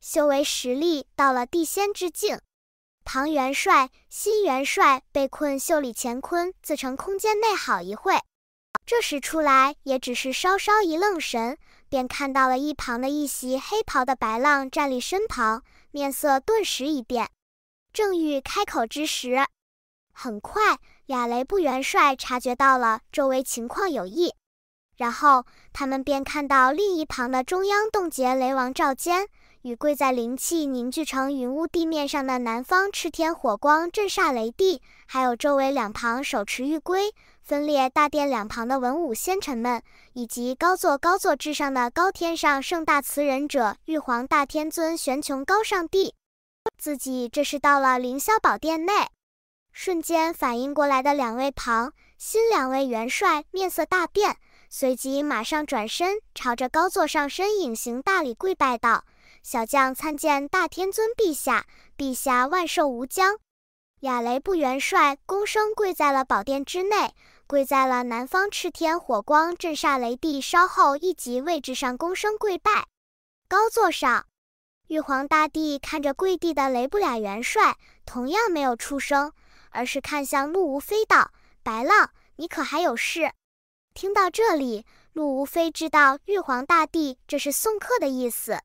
修为实力到了地仙之境，唐元帅、新元帅被困袖里乾坤自成空间内好一会，这时出来也只是稍稍一愣神，便看到了一旁的一袭黑袍的白浪站立身旁，面色顿时一变，正欲开口之时，很快俩雷布元帅察觉到了周围情况有异，然后他们便看到另一旁的中央冻结雷王赵坚。与跪在灵气凝聚成云雾地面上的南方赤天火光震煞雷地，还有周围两旁手持玉圭分列大殿两旁的文武仙臣们，以及高坐高座之上的高天上盛大慈仁者玉皇大天尊玄穹高上帝，自己这是到了凌霄宝殿内，瞬间反应过来的两位旁新两位元帅面色大变，随即马上转身朝着高座上身影行大礼跪拜道。小将参见大天尊陛下，陛下万寿无疆。亚雷布元帅躬身跪在了宝殿之内，跪在了南方炽天火光镇煞雷帝稍后一级位置上，躬身跪拜。高座上，玉皇大帝看着跪地的雷布俩元帅，同样没有出声，而是看向陆无非道：“白浪，你可还有事？”听到这里，陆无非知道玉皇大帝这是送客的意思。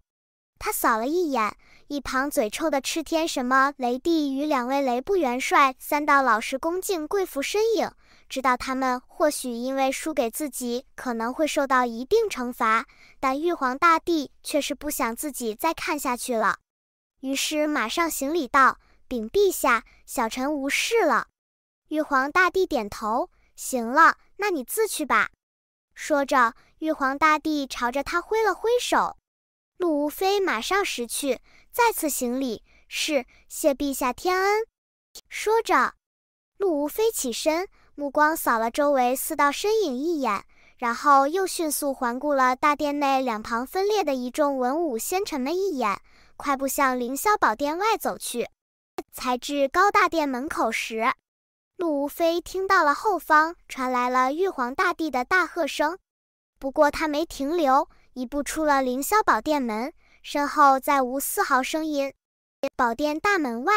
他扫了一眼一旁嘴臭的赤天，什么雷帝与两位雷部元帅，三道老实恭敬跪伏身影，知道他们或许因为输给自己，可能会受到一定惩罚，但玉皇大帝却是不想自己再看下去了，于是马上行礼道：“禀陛下，小臣无事了。”玉皇大帝点头：“行了，那你自去吧。”说着，玉皇大帝朝着他挥了挥手。陆无非马上识趣，再次行礼，是谢陛下天恩。说着，陆无非起身，目光扫了周围四道身影一眼，然后又迅速环顾了大殿内两旁分裂的一众文武仙臣们一眼，快步向凌霄宝殿外走去。才至高大殿门口时，陆无非听到了后方传来了玉皇大帝的大喝声，不过他没停留。一步出了凌霄宝殿门，身后再无丝毫声音。宝殿大门外，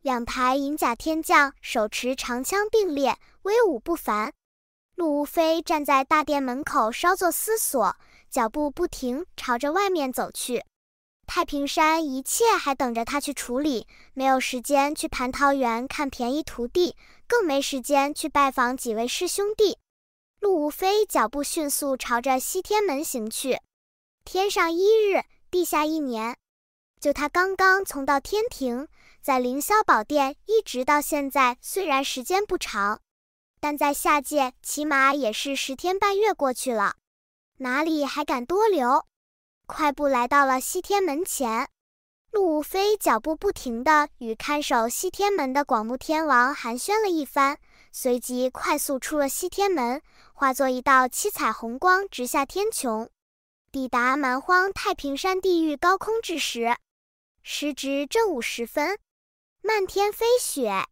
两排银甲天将手持长枪并列，威武不凡。陆无非站在大殿门口，稍作思索，脚步不停朝着外面走去。太平山一切还等着他去处理，没有时间去蟠桃园看便宜徒弟，更没时间去拜访几位师兄弟。陆无非脚步迅速朝着西天门行去。天上一日，地下一年。就他刚刚从到天庭，在凌霄宝殿一直到现在，虽然时间不长，但在下界起码也是十天半月过去了。哪里还敢多留？快步来到了西天门前。陆无非脚步不停的与看守西天门的广目天王寒暄了一番。随即快速出了西天门，化作一道七彩虹光直下天穹，抵达蛮荒太平山地狱高空之时，时值正午时分，漫天飞雪。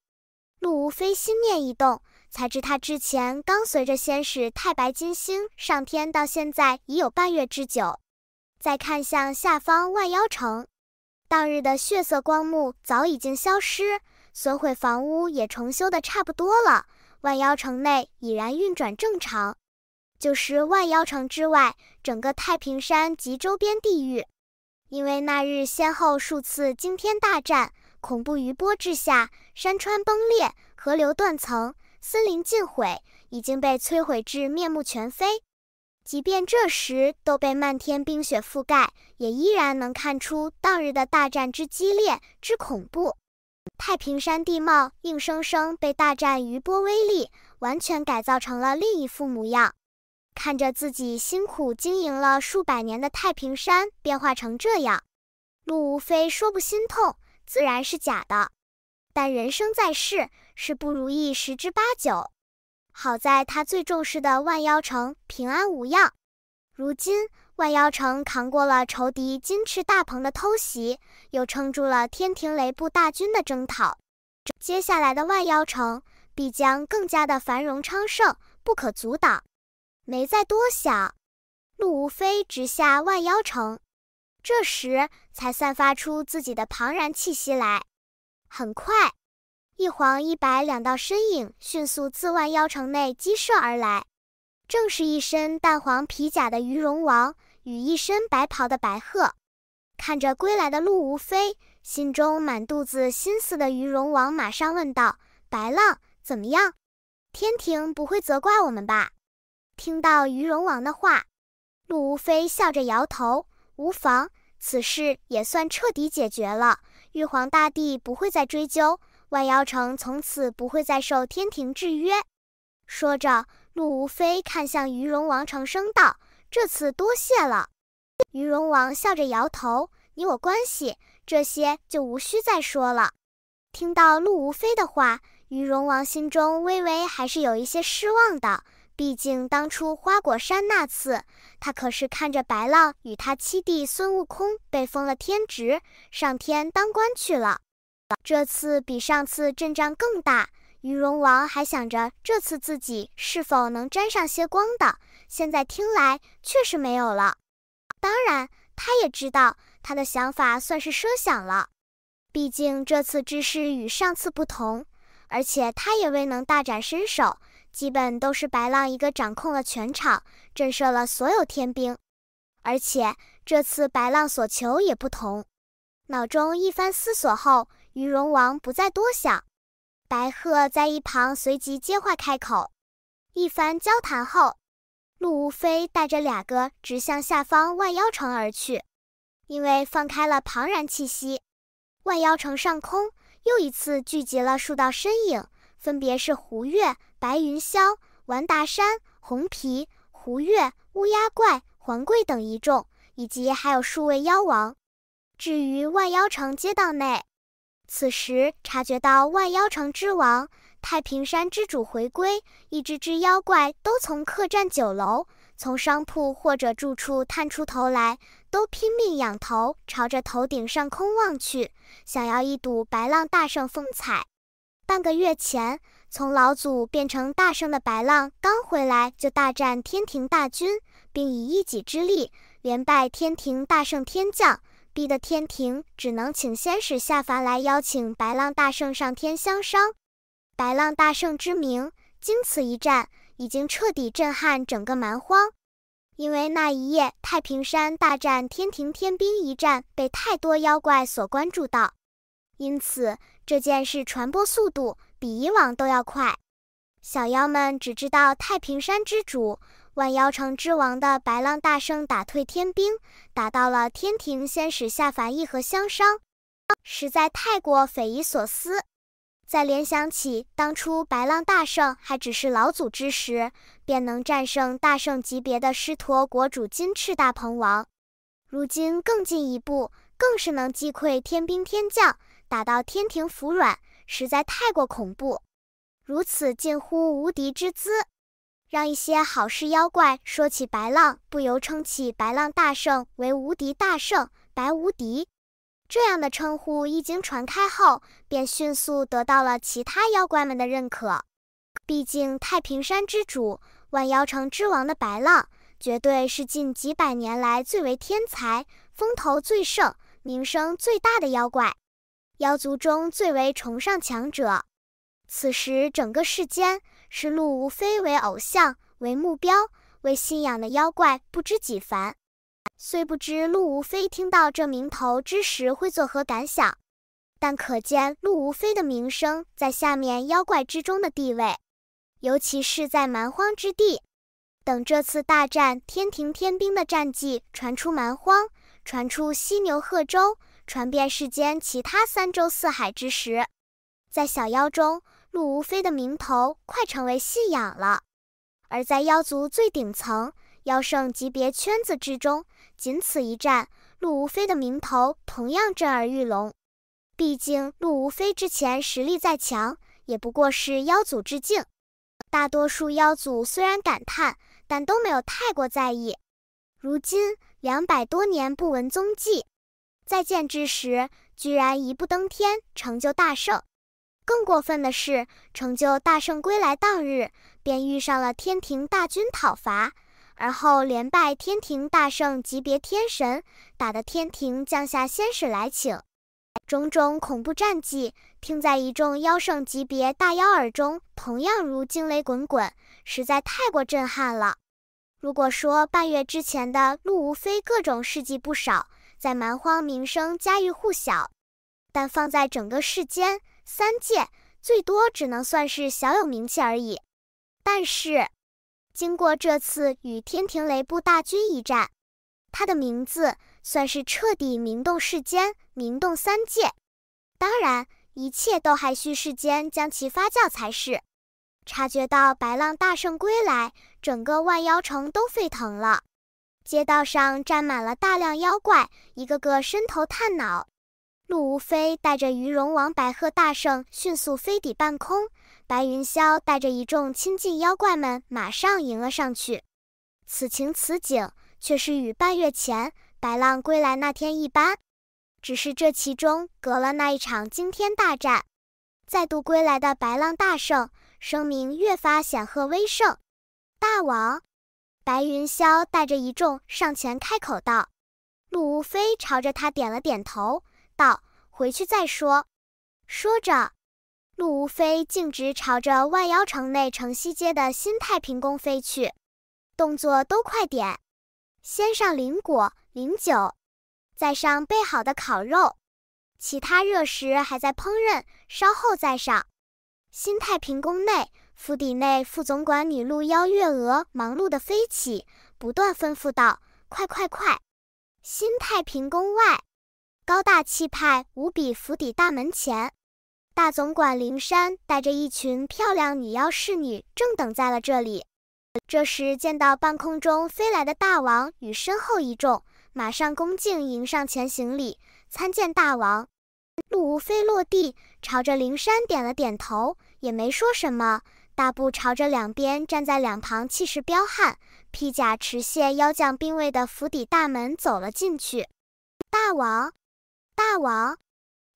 陆无非心念一动，才知他之前刚随着仙使太白金星上天，到现在已有半月之久。再看向下方万妖城，当日的血色光幕早已经消失。损毁房屋也重修的差不多了，万妖城内已然运转正常。就是万妖城之外，整个太平山及周边地域，因为那日先后数次惊天大战，恐怖余波之下，山川崩裂，河流断层，森林尽毁，已经被摧毁至面目全非。即便这时都被漫天冰雪覆盖，也依然能看出当日的大战之激烈之恐怖。太平山地貌硬生生被大战余波威力完全改造成了另一副模样，看着自己辛苦经营了数百年的太平山变化成这样，陆无非说不心痛，自然是假的。但人生在世，是不如意十之八九。好在他最重视的万妖城平安无恙，如今。万妖城扛过了仇敌金翅大鹏的偷袭，又撑住了天庭雷部大军的征讨。接下来的万妖城必将更加的繁荣昌盛，不可阻挡。没再多想，路无非直下万妖城，这时才散发出自己的庞然气息来。很快，一黄一白两道身影迅速自万妖城内激射而来，正是一身淡黄皮甲的鱼龙王。与一身白袍的白鹤，看着归来的陆无非，心中满肚子心思的鱼龙王马上问道：“白浪怎么样？天庭不会责怪我们吧？”听到鱼龙王的话，陆无非笑着摇头：“无妨，此事也算彻底解决了，玉皇大帝不会再追究，万妖城从此不会再受天庭制约。”说着，陆无非看向鱼龙王，长声道。这次多谢了，鱼龙王笑着摇头：“你我关系，这些就无需再说了。”听到陆无非的话，鱼龙王心中微微还是有一些失望的。毕竟当初花果山那次，他可是看着白浪与他七弟孙悟空被封了天职，上天当官去了。这次比上次阵仗更大。鱼龙王还想着这次自己是否能沾上些光的，现在听来确实没有了。当然，他也知道他的想法算是奢想了，毕竟这次之事与上次不同，而且他也未能大展身手，基本都是白浪一个掌控了全场，震慑了所有天兵。而且这次白浪所求也不同。脑中一番思索后，鱼龙王不再多想。白鹤在一旁随即接话开口，一番交谈后，陆无非带着两个直向下方万妖城而去。因为放开了庞然气息，万妖城上空又一次聚集了数道身影，分别是胡月、白云霄、完达山、红皮、胡月、乌鸦怪、黄贵等一众，以及还有数位妖王。至于万妖城街道内。此时察觉到万妖城之王、太平山之主回归，一只只妖怪都从客栈、酒楼、从商铺或者住处探出头来，都拼命仰头朝着头顶上空望去，想要一睹白浪大圣风采。半个月前，从老祖变成大圣的白浪刚回来，就大战天庭大军，并以一己之力连败天庭大圣天将。逼得天庭只能请仙使下凡来邀请白浪大圣上天相商。白浪大圣之名，经此一战，已经彻底震撼整个蛮荒。因为那一夜太平山大战天庭天兵一战被太多妖怪所关注到，因此这件事传播速度比以往都要快。小妖们只知道太平山之主。万妖城之王的白浪大圣打退天兵，打到了天庭仙使下凡意和香商，实在太过匪夷所思。再联想起当初白浪大圣还只是老祖之时，便能战胜大圣级别的狮驼国主金翅大鹏王，如今更进一步，更是能击溃天兵天将，打到天庭服软，实在太过恐怖。如此近乎无敌之姿。让一些好事妖怪说起白浪，不由称起白浪大圣为无敌大圣、白无敌。这样的称呼一经传开后，便迅速得到了其他妖怪们的认可。毕竟太平山之主、万妖城之王的白浪，绝对是近几百年来最为天才、风头最盛、名声最大的妖怪。妖族中最为崇尚强者。此时，整个世间。是陆无非为偶像、为目标、为信仰的妖怪不知几凡，虽不知陆无非听到这名头之时会作何感想，但可见陆无非的名声在下面妖怪之中的地位，尤其是在蛮荒之地。等这次大战天庭天兵的战绩传出蛮荒、传出犀牛贺州、传遍世间其他三州四海之时，在小妖中。陆无非的名头快成为信仰了，而在妖族最顶层妖圣级别圈子之中，仅此一战，陆无非的名头同样震耳欲聋。毕竟陆无非之前实力再强，也不过是妖祖之境。大多数妖祖虽然感叹，但都没有太过在意。如今两百多年不闻踪迹，再见之时，居然一步登天，成就大圣。更过分的是，成就大圣归来当日，便遇上了天庭大军讨伐，而后连败天庭大圣级别天神，打得天庭降下仙使来请。种种恐怖战绩，听在一众妖圣级别大妖耳中，同样如惊雷滚滚，实在太过震撼了。如果说半月之前的路无非各种事迹不少，在蛮荒名声家喻户晓，但放在整个世间。三界最多只能算是小有名气而已，但是经过这次与天庭雷部大军一战，他的名字算是彻底名动世间，名动三界。当然，一切都还需世间将其发酵才是。察觉到白浪大圣归来，整个万妖城都沸腾了，街道上站满了大量妖怪，一个个伸头探脑。陆无非带着鱼龙王、白鹤大圣迅速飞抵半空，白云霄带着一众亲近妖怪们马上迎了上去。此情此景，却是与半月前白浪归来那天一般，只是这其中隔了那一场惊天大战，再度归来的白浪大圣声名越发显赫威盛。大王，白云霄带着一众上前开口道：“陆无非朝着他点了点头。”道回去再说。说着，陆无非径直朝着万妖城内城西街的新太平宫飞去。动作都快点，先上灵果、灵酒，再上备好的烤肉，其他热食还在烹饪，稍后再上。新太平宫内府邸内副总管女陆妖月娥忙碌的飞起，不断吩咐道：“快快快！”新太平宫外。高大气派无比，府邸大门前，大总管灵山带着一群漂亮女妖侍女正等在了这里。这时见到半空中飞来的大王与身后一众，马上恭敬迎上前行礼，参见大王。陆无非落地，朝着灵山点了点头，也没说什么，大步朝着两边站在两旁气势彪悍、披甲持械妖将兵卫的府邸大门走了进去。大王。大王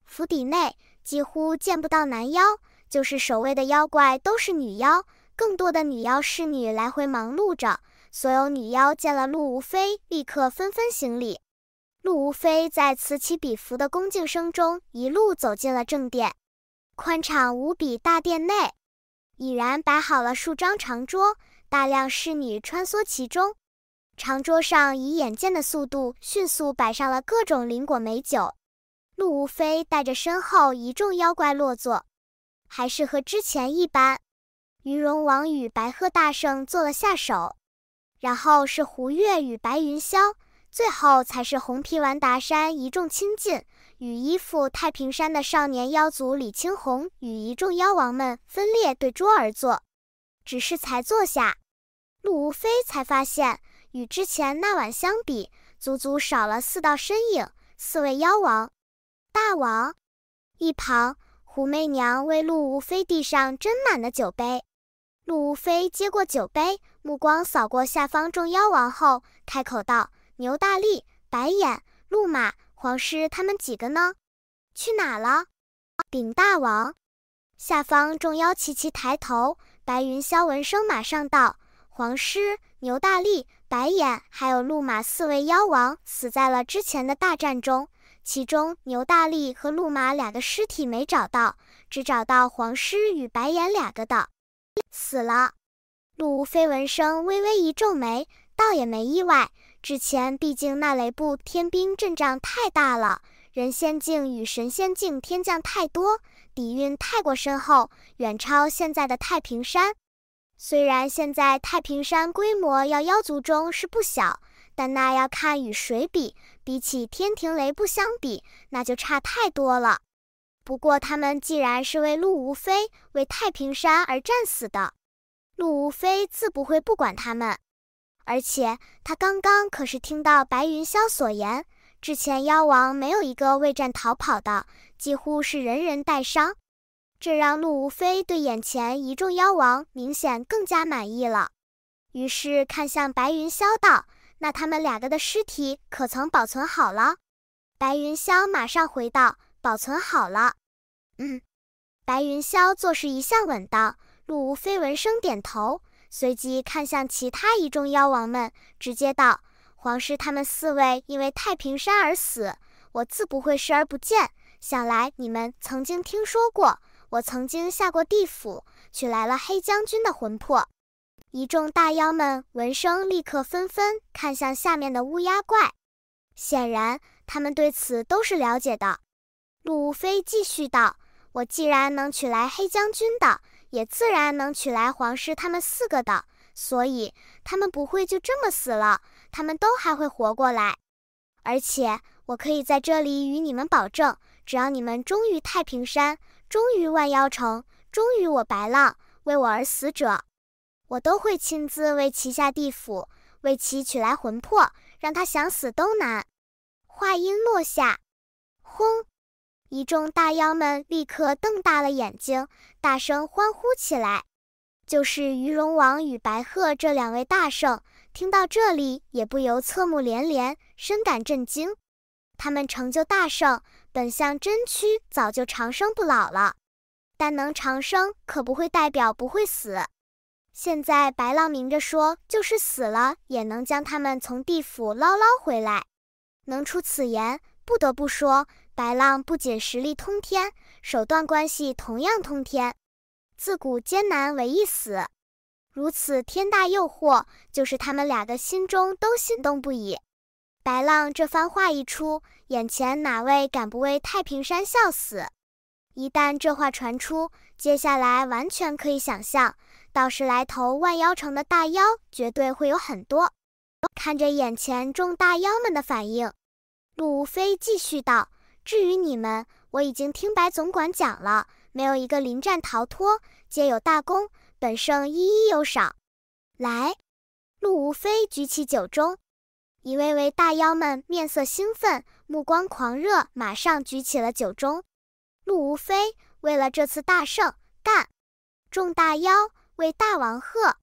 府邸内几乎见不到男妖，就是守卫的妖怪都是女妖，更多的女妖侍女来回忙碌着。所有女妖见了陆无非，立刻纷纷行礼。陆无非在此起彼伏的恭敬声中，一路走进了正殿。宽敞无比大殿内已然摆好了数张长桌，大量侍女穿梭其中，长桌上以眼见的速度迅速摆上了各种灵果美酒。陆无非带着身后一众妖怪落座，还是和之前一般，鱼龙王与白鹤大圣坐了下手，然后是胡月与白云霄，最后才是红皮完达山一众亲近与依附太平山的少年妖族李青红与一众妖王们分列对桌而坐。只是才坐下，陆无非才发现与之前那晚相比，足足少了四道身影，四位妖王。大王，一旁，狐媚娘为陆无非递上斟满了酒杯。陆无非接过酒杯，目光扫过下方众妖王后，开口道：“牛大力、白眼、鹿马、黄狮，他们几个呢？去哪了？”禀大王，下方众妖齐齐抬头。白云霄闻声马上道：“黄狮、牛大力、白眼，还有鹿马四位妖王，死在了之前的大战中。”其中牛大力和鹿马俩的尸体没找到，只找到黄狮与白眼俩个的死了。路无非闻声微微一皱眉，倒也没意外。之前毕竟那雷部天兵阵仗太大了，人仙境与神仙境天将太多，底蕴太过深厚，远超现在的太平山。虽然现在太平山规模要妖族中是不小，但那要看与谁比。比起天庭雷部相比，那就差太多了。不过他们既然是为陆无非、为太平山而战死的，陆无非自不会不管他们。而且他刚刚可是听到白云霄所言，之前妖王没有一个未战逃跑的，几乎是人人带伤，这让陆无非对眼前一众妖王明显更加满意了。于是看向白云霄道。那他们两个的尸体可曾保存好了？白云霄马上回道：“保存好了。”嗯，白云霄做事一向稳当。陆无非闻声点头，随即看向其他一众妖王们，直接道：“皇室他们四位因为太平山而死，我自不会视而不见。想来你们曾经听说过，我曾经下过地府，取来了黑将军的魂魄。”一众大妖们闻声，立刻纷纷看向下面的乌鸦怪。显然，他们对此都是了解的。路飞继续道：“我既然能取来黑将军的，也自然能取来皇师他们四个的。所以，他们不会就这么死了，他们都还会活过来。而且，我可以在这里与你们保证：只要你们忠于太平山，忠于万妖城，忠于我白浪，为我而死者。”我都会亲自为其下地府，为其取来魂魄，让他想死都难。话音落下，轰！一众大妖们立刻瞪大了眼睛，大声欢呼起来。就是鱼龙王与白鹤这两位大圣，听到这里也不由侧目连连，深感震惊。他们成就大圣，本相真躯早就长生不老了，但能长生可不会代表不会死。现在白浪明着说，就是死了也能将他们从地府捞捞回来。能出此言，不得不说，白浪不仅实力通天，手段关系同样通天。自古艰难为一死，如此天大诱惑，就是他们俩的心中都心动不已。白浪这番话一出，眼前哪位敢不为太平山笑死？一旦这话传出，接下来完全可以想象。倒是来投万妖城的大妖绝对会有很多。看着眼前众大妖们的反应，陆无非继续道：“至于你们，我已经听白总管讲了，没有一个临战逃脱，皆有大功。本圣一一有赏。”来，陆无非举起酒盅，一位位大妖们面色兴奋，目光狂热，马上举起了酒盅。陆无非为了这次大胜，干！众大妖。为大王贺。